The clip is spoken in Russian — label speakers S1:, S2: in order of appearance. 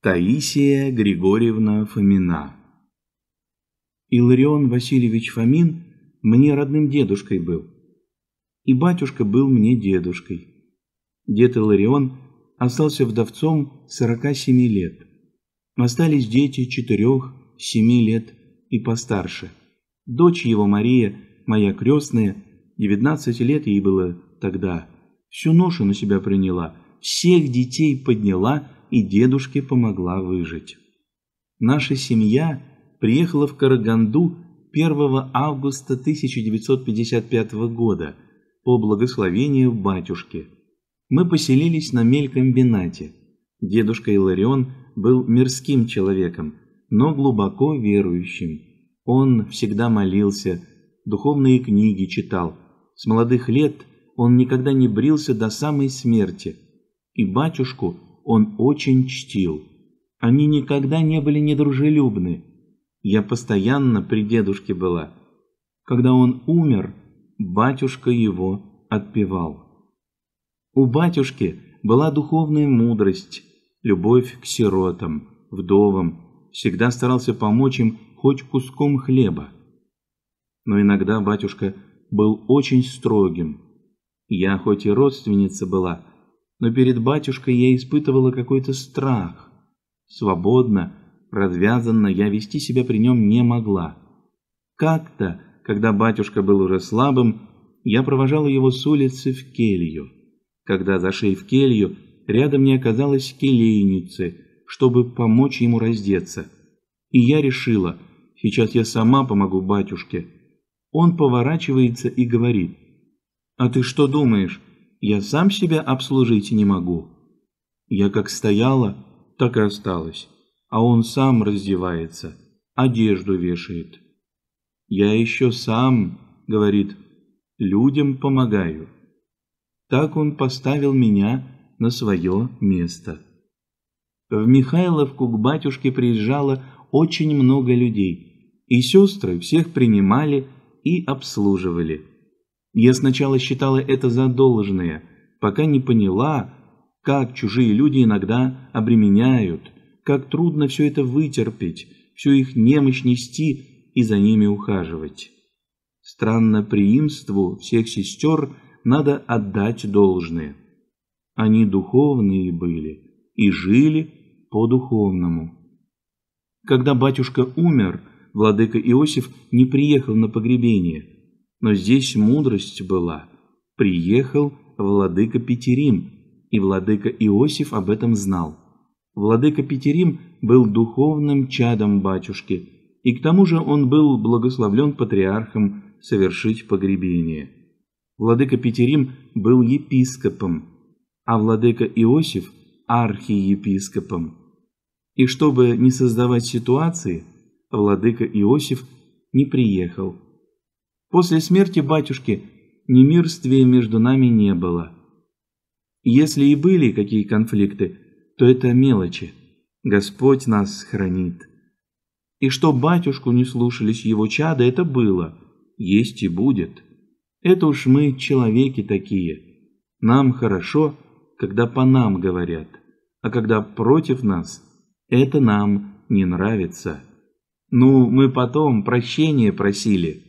S1: Таисия Григорьевна Фомина. Иларион Васильевич Фомин мне родным дедушкой был. И батюшка был мне дедушкой. Дед Иларион остался вдовцом 47 лет. Остались дети 4-7 лет и постарше. Дочь его Мария, моя крестная, 19 лет ей было тогда. Всю ношу на себя приняла, всех детей подняла и дедушке помогла выжить. Наша семья приехала в Караганду 1 августа 1955 года по благословению батюшки. Мы поселились на мелькомбинате. Дедушка Иларион был мирским человеком, но глубоко верующим. Он всегда молился, духовные книги читал. С молодых лет он никогда не брился до самой смерти. И батюшку – он очень чтил. Они никогда не были недружелюбны. Я постоянно при дедушке была. Когда он умер, батюшка его отпевал. У батюшки была духовная мудрость, любовь к сиротам, вдовам, всегда старался помочь им хоть куском хлеба. Но иногда батюшка был очень строгим. Я хоть и родственница была, но перед батюшкой я испытывала какой-то страх. Свободно, развязанно я вести себя при нем не могла. Как-то, когда батюшка был уже слабым, я провожала его с улицы в келью. Когда зашли в келью, рядом не оказалось келейницы, чтобы помочь ему раздеться. И я решила, сейчас я сама помогу батюшке. Он поворачивается и говорит, «А ты что думаешь, я сам себя обслужить не могу. Я как стояла, так и осталась, а он сам раздевается, одежду вешает. Я еще сам, говорит, людям помогаю. Так он поставил меня на свое место. В Михайловку к батюшке приезжало очень много людей, и сестры всех принимали и обслуживали. Я сначала считала это за должное, пока не поняла, как чужие люди иногда обременяют, как трудно все это вытерпеть, всю их немощь нести и за ними ухаживать. Странно приимству всех сестер надо отдать должное. Они духовные были и жили по-духовному. Когда батюшка умер, владыка Иосиф не приехал на погребение – но здесь мудрость была. Приехал владыка Петерим, и владыка Иосиф об этом знал. Владыка Петерим был духовным чадом батюшки, и к тому же он был благословлен патриархом совершить погребение. Владыка Петерим был епископом, а владыка Иосиф – архиепископом. И чтобы не создавать ситуации, владыка Иосиф не приехал – После смерти батюшки немирствия между нами не было. Если и были какие конфликты, то это мелочи. Господь нас хранит. И что батюшку не слушались его чада, это было, есть и будет. Это уж мы человеки такие. Нам хорошо, когда по нам говорят, а когда против нас, это нам не нравится. Ну, мы потом прощение просили».